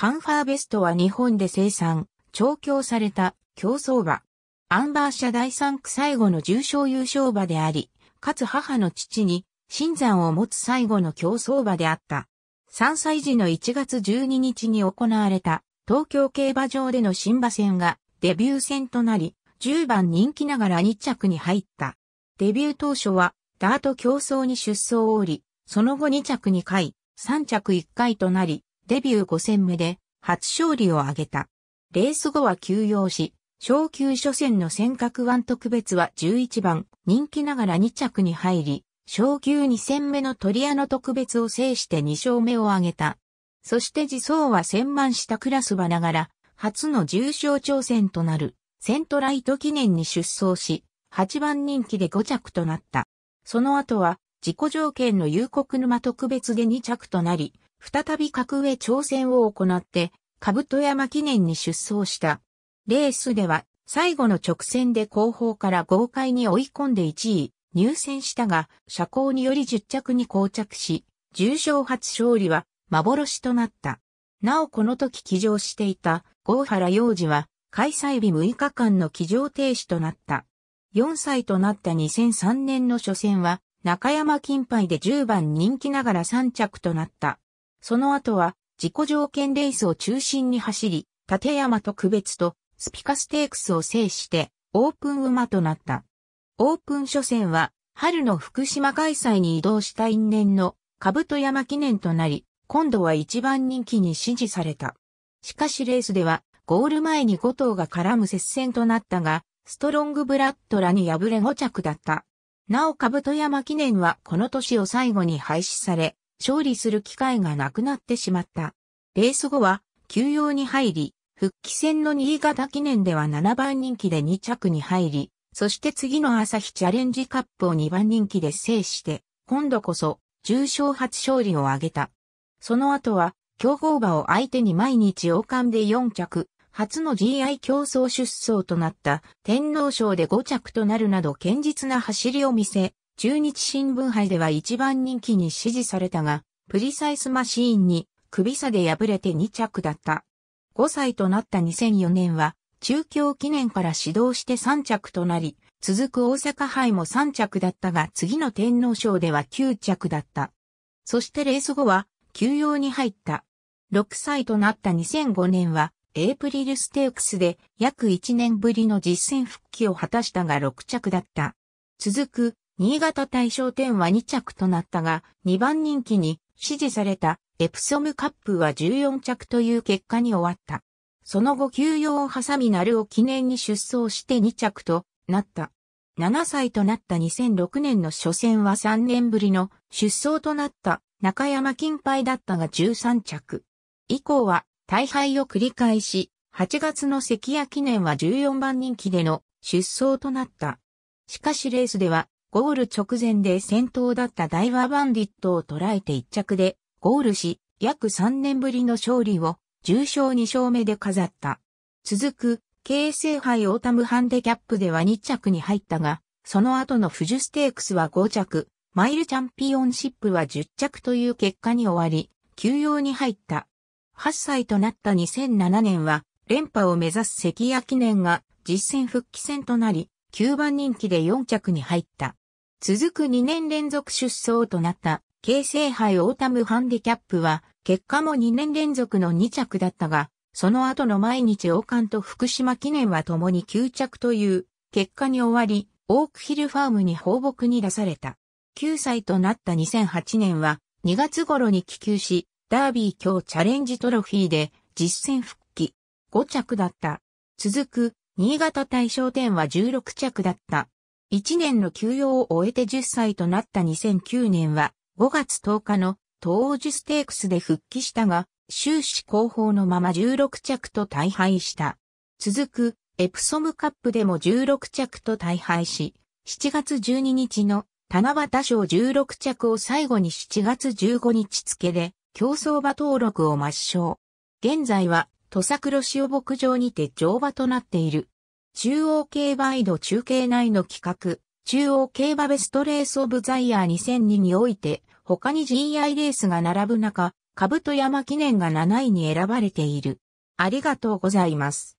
カンファーベストは日本で生産、調教された競走馬。アンバー社第3区最後の重賞優勝馬であり、かつ母の父に、新山を持つ最後の競走馬であった。3歳時の1月12日に行われた東京競馬場での新馬戦がデビュー戦となり、10番人気ながら2着に入った。デビュー当初はダート競争に出走を降り、その後2着2回、3着1回となり、デビュー5戦目で初勝利を挙げた。レース後は休養し、昇級初戦の尖閣湾特別は11番、人気ながら2着に入り、昇級2戦目の鳥屋の特別を制して2勝目を挙げた。そして自走は千万したクラス場ながら、初の重賞挑戦となる、セントライト記念に出走し、8番人気で5着となった。その後は、自己条件の夕刻沼特別で2着となり、再び格上挑戦を行って、兜山記念に出走した。レースでは、最後の直線で後方から豪快に追い込んで1位、入選したが、車高により10着に膠着し、重賞初勝利は幻となった。なおこの時騎乗していた、郷原洋二は、開催日6日間の騎乗停止となった。4歳となった2003年の初戦は、中山金杯で10番人気ながら3着となった。その後は、自己条件レースを中心に走り、立山と区別とスピカステークスを制して、オープン馬となった。オープン初戦は、春の福島開催に移動した因縁の、兜山記念となり、今度は一番人気に支持された。しかしレースでは、ゴール前に5頭が絡む接戦となったが、ストロングブラッドらに敗れ5着だった。なお、兜山記念はこの年を最後に廃止され、勝利する機会がなくなってしまった。レース後は休養に入り、復帰戦の新潟記念では7番人気で2着に入り、そして次の朝日チャレンジカップを2番人気で制して、今度こそ重賞初勝利を挙げた。その後は、競合馬を相手に毎日王冠で4着、初の GI 競争出走となった天皇賞で5着となるなど堅実な走りを見せ、中日新聞杯では一番人気に支持されたが、プリサイスマシーンに首差で敗れて2着だった。5歳となった2004年は、中京記念から指導して3着となり、続く大阪杯も3着だったが次の天皇賞では9着だった。そしてレース後は休養に入った。6歳となった2005年はエイプリルステークスで約1年ぶりの実戦復帰を果たしたが6着だった。続く新潟大賞点は2着となったが、2番人気に支持されたエプソムカップは14着という結果に終わった。その後休養を挟みなるを記念に出走して2着となった。7歳となった2006年の初戦は3年ぶりの出走となった中山金杯だったが13着。以降は大敗を繰り返し、8月の関谷記念は14番人気での出走となった。しかしレースではゴール直前で先頭だったダイワバンディットを捉えて1着で、ゴールし、約3年ぶりの勝利を、重賞2勝目で飾った。続く、京成杯オータムハンデキャップでは2着に入ったが、その後のフジステークスは5着、マイルチャンピオンシップは10着という結果に終わり、休養に入った。8歳となった2007年は、連覇を目指す関屋記念が実戦復帰戦となり、9番人気で4着に入った。続く2年連続出走となった京成杯オータムハンディキャップは、結果も2年連続の2着だったが、その後の毎日王冠と福島記念は共に9着という結果に終わり、オークヒルファームに放牧に出された。9歳となった2008年は2月頃に帰休し、ダービー強チャレンジトロフィーで実戦復帰。5着だった。続く新潟大賞典は16着だった。1年の休養を終えて10歳となった2009年は5月10日の東欧ジステークスで復帰したが、終始後方のまま16着と大敗した。続くエプソムカップでも16着と大敗し、7月12日の七夕賞16着を最後に7月15日付で競争馬登録を抹消。現在は土佐黒潮牧場にて乗馬となっている。中央競馬井戸中継内の企画、中央競馬ベストレースオブザイヤー2002において、他に GI レースが並ぶ中、株と山記念が7位に選ばれている。ありがとうございます。